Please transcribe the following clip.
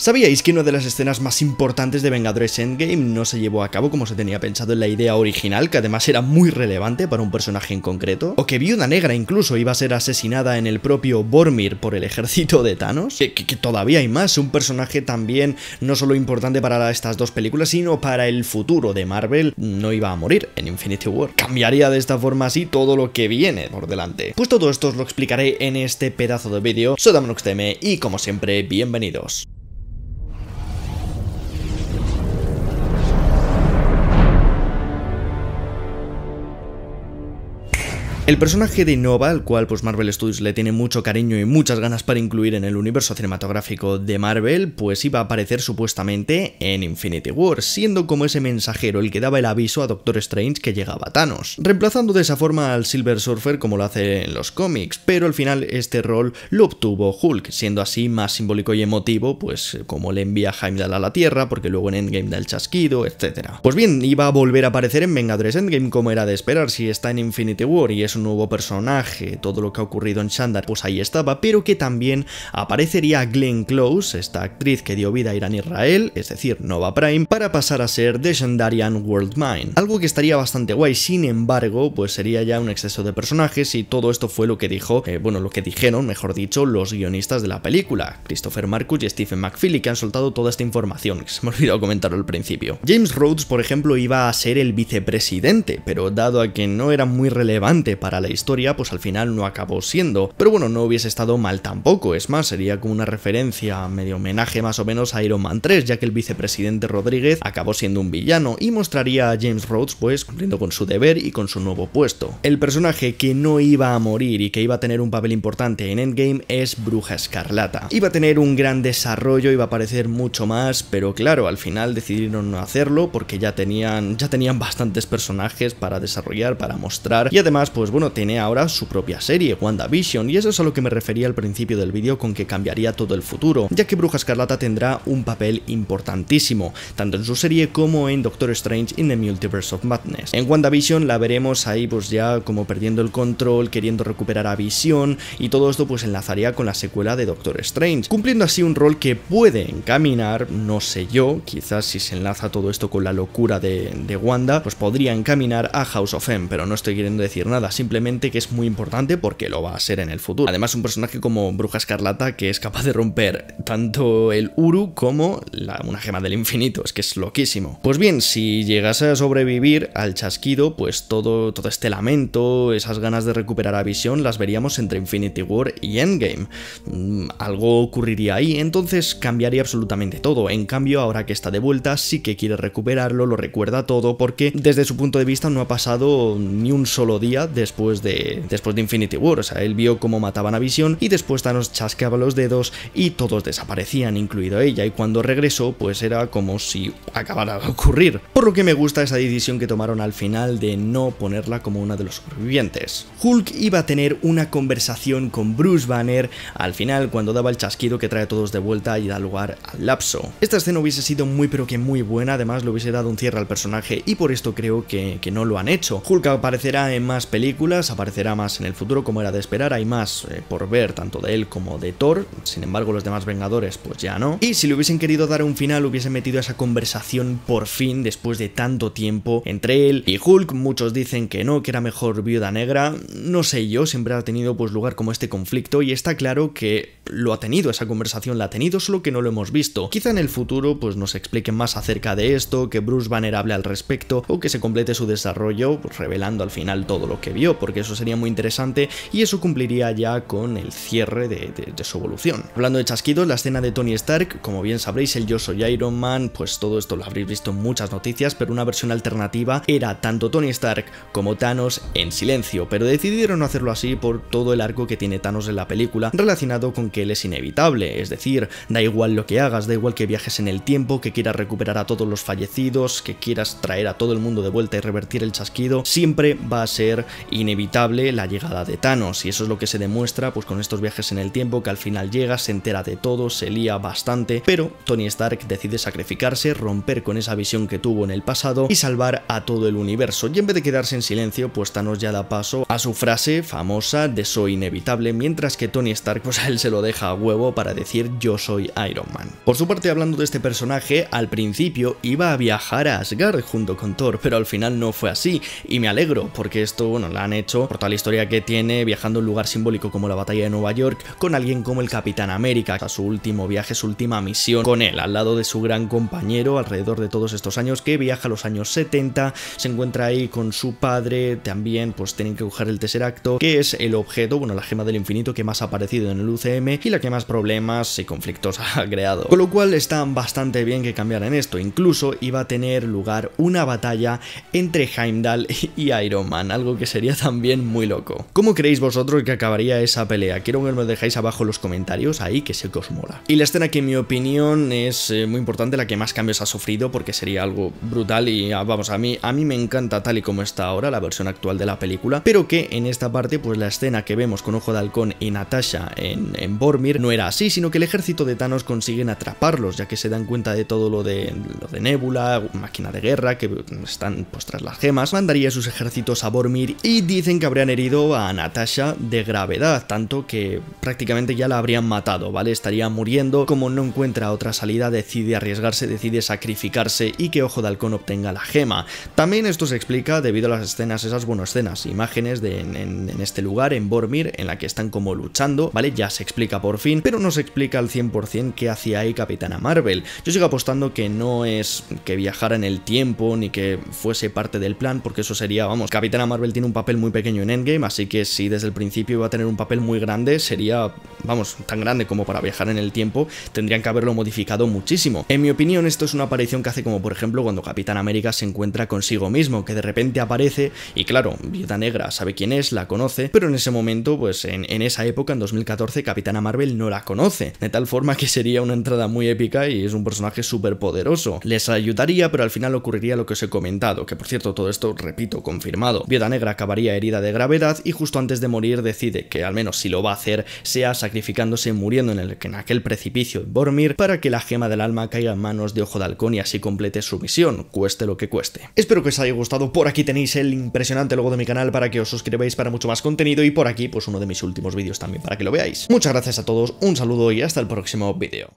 ¿Sabíais que una de las escenas más importantes de Vengadores Endgame no se llevó a cabo como se tenía pensado en la idea original, que además era muy relevante para un personaje en concreto? ¿O que Viuda Negra incluso iba a ser asesinada en el propio Bormir por el ejército de Thanos? Que, que, todavía hay más, un personaje también no solo importante para estas dos películas, sino para el futuro de Marvel, no iba a morir en Infinity War. Cambiaría de esta forma así todo lo que viene por delante. Pues todo esto os lo explicaré en este pedazo de vídeo. Soy y como siempre, bienvenidos. El personaje de Nova, al cual pues Marvel Studios le tiene mucho cariño y muchas ganas para incluir en el universo cinematográfico de Marvel, pues iba a aparecer supuestamente en Infinity War, siendo como ese mensajero el que daba el aviso a Doctor Strange que llegaba Thanos, reemplazando de esa forma al Silver Surfer como lo hace en los cómics, pero al final este rol lo obtuvo Hulk, siendo así más simbólico y emotivo, pues como le envía Heimdall a la Tierra, porque luego en Endgame da el chasquido, etc. Pues bien, iba a volver a aparecer en Vengadores Endgame como era de esperar si está en Infinity War y es nuevo personaje, todo lo que ha ocurrido en Shandar, pues ahí estaba, pero que también aparecería Glenn Close, esta actriz que dio vida a Irán Israel, es decir, Nova Prime, para pasar a ser The Shandarian World Mine. Algo que estaría bastante guay, sin embargo, pues sería ya un exceso de personajes y todo esto fue lo que dijo, eh, bueno, lo que dijeron, mejor dicho, los guionistas de la película, Christopher Marcus y Stephen McFeely, que han soltado toda esta información, que se me ha olvidado comentarlo al principio. James Rhodes, por ejemplo, iba a ser el vicepresidente, pero dado a que no era muy relevante para para la historia, pues al final no acabó siendo. Pero bueno, no hubiese estado mal tampoco, es más, sería como una referencia, medio homenaje más o menos a Iron Man 3, ya que el vicepresidente Rodríguez acabó siendo un villano y mostraría a James Rhodes pues cumpliendo con su deber y con su nuevo puesto. El personaje que no iba a morir y que iba a tener un papel importante en Endgame es Bruja Escarlata. Iba a tener un gran desarrollo, iba a aparecer mucho más, pero claro, al final decidieron no hacerlo porque ya tenían, ya tenían bastantes personajes para desarrollar, para mostrar y además pues pues bueno, tiene ahora su propia serie, WandaVision, y eso es a lo que me refería al principio del vídeo con que cambiaría todo el futuro, ya que Bruja Escarlata tendrá un papel importantísimo, tanto en su serie como en Doctor Strange in the Multiverse of Madness. En WandaVision la veremos ahí pues ya como perdiendo el control, queriendo recuperar a Visión, y todo esto pues enlazaría con la secuela de Doctor Strange, cumpliendo así un rol que puede encaminar, no sé yo, quizás si se enlaza todo esto con la locura de, de Wanda, pues podría encaminar a House of M, pero no estoy queriendo decir nada, simplemente que es muy importante porque lo va a ser en el futuro. Además, un personaje como Bruja Escarlata que es capaz de romper tanto el Uru como la, una gema del infinito, es que es loquísimo. Pues bien, si llegase a sobrevivir al chasquido, pues todo, todo este lamento, esas ganas de recuperar a Visión, las veríamos entre Infinity War y Endgame. Mm, algo ocurriría ahí, entonces cambiaría absolutamente todo. En cambio, ahora que está de vuelta, sí que quiere recuperarlo, lo recuerda todo, porque desde su punto de vista no ha pasado ni un solo día de después de, Infinity War. O sea, él vio cómo mataban a Vision y después Thanos chasqueaba los dedos y todos desaparecían, incluido ella. Y cuando regresó, pues era como si acabara de ocurrir. Por lo que me gusta esa decisión que tomaron al final de no ponerla como una de los supervivientes. Hulk iba a tener una conversación con Bruce Banner al final cuando daba el chasquido que trae a todos de vuelta y da lugar al lapso. Esta escena hubiese sido muy pero que muy buena, además le hubiese dado un cierre al personaje y por esto creo que, que no lo han hecho. Hulk aparecerá en más películas aparecerá más en el futuro como era de esperar, hay más eh, por ver tanto de él como de Thor, sin embargo los demás Vengadores pues ya no. Y si le hubiesen querido dar un final, hubiesen metido esa conversación por fin después de tanto tiempo entre él y Hulk, muchos dicen que no, que era mejor Viuda Negra, no sé yo, siempre ha tenido pues lugar como este conflicto y está claro que lo ha tenido, esa conversación la ha tenido, solo que no lo hemos visto. Quizá en el futuro pues nos expliquen más acerca de esto, que Bruce Banner hable al respecto o que se complete su desarrollo pues, revelando al final todo lo que vio porque eso sería muy interesante y eso cumpliría ya con el cierre de, su evolución. Hablando de chasquidos, la escena de Tony Stark, como bien sabréis, el Yo soy Iron Man, pues todo esto lo habréis visto en muchas noticias, pero una versión alternativa era tanto Tony Stark como Thanos en silencio, pero decidieron no hacerlo así por todo el arco que tiene Thanos en la película, relacionado con que él es inevitable, es decir, da igual lo que hagas, da igual que viajes en el tiempo, que quieras recuperar a todos los fallecidos, que quieras traer a todo el mundo de vuelta y revertir el chasquido, siempre va a ser inevitable inevitable la llegada de Thanos, y eso es lo que se demuestra pues con estos viajes en el tiempo, que al final llega, se entera de todo, se lía bastante, pero Tony Stark decide sacrificarse, romper con esa visión que tuvo en el pasado y salvar a todo el universo, y en vez de quedarse en silencio, pues Thanos ya da paso a su frase famosa de soy inevitable, mientras que Tony Stark pues a él se lo deja a huevo para decir yo soy Iron Man. Por su parte, hablando de este personaje, al principio iba a viajar a Asgard junto con Thor, pero al final no fue así, y me alegro, porque esto, bueno, la hecho por toda la historia que tiene viajando a un lugar simbólico como la batalla de Nueva York con alguien como el Capitán América, a su último viaje, su última misión con él, al lado de su gran compañero alrededor de todos estos años que viaja a los años 70, se encuentra ahí con su padre, también pues tienen que coger el acto, que es el objeto, bueno, la gema del infinito que más ha aparecido en el UCM y la que más problemas y conflictos ha creado. Con lo cual está bastante bien que cambiaran esto, incluso iba a tener lugar una batalla entre Heimdall y Iron Man, algo que sería también muy loco. ¿Cómo creéis vosotros que acabaría esa pelea? Quiero que me lo dejáis abajo en los comentarios, ahí que sé que os mola. Y la escena que en mi opinión es eh, muy importante, la que más cambios ha sufrido, porque sería algo brutal y ah, vamos, a mí, a mí me encanta tal y como está ahora la versión actual de la película, pero que en esta parte pues la escena que vemos con Ojo de Halcón y Natasha en, en Bormir no era así, sino que el ejército de Thanos consiguen atraparlos, ya que se dan cuenta de todo lo de, lo de Nebula, máquina de guerra, que están pues tras las gemas, mandaría sus ejércitos a Bormir y Dicen que habrían herido a Natasha de gravedad, tanto que prácticamente ya la habrían matado, ¿vale? Estaría muriendo, como no encuentra otra salida, decide arriesgarse, decide sacrificarse y que Ojo de Halcón obtenga la gema. También esto se explica debido a las escenas, esas, buenas escenas, imágenes de, en, este lugar, en Bormir, en la que están como luchando, ¿vale? Ya se explica por fin, pero no se explica al 100% qué hacía ahí Capitana Marvel. Yo sigo apostando que no es que viajara en el tiempo ni que fuese parte del plan, porque eso sería, vamos, Capitana Marvel tiene un papel muy pequeño en Endgame, así que si desde el principio iba a tener un papel muy grande sería vamos, tan grande como para viajar en el tiempo, tendrían que haberlo modificado muchísimo. En mi opinión, esto es una aparición que hace como por ejemplo cuando Capitán América se encuentra consigo mismo, que de repente aparece y claro, Viuda Negra sabe quién es, la conoce, pero en ese momento, pues en, esa época, en 2014, Capitana Marvel no la conoce, de tal forma que sería una entrada muy épica y es un personaje súper poderoso. Les ayudaría, pero al final ocurriría lo que os he comentado, que por cierto todo esto, repito, confirmado. Viuda Negra acabaría herida de gravedad y justo antes de morir decide que al menos si lo va a hacer, sea sacrificándose muriendo en, en aquel precipicio de Bormir para que la gema del alma caiga en manos de Ojo de Halcón y así complete su misión, cueste lo que cueste. Espero que os haya gustado, por aquí tenéis el impresionante logo de mi canal para que os suscribáis para mucho más contenido y por aquí pues uno de mis últimos vídeos también para que lo veáis. Muchas gracias a todos, un saludo y hasta el próximo vídeo.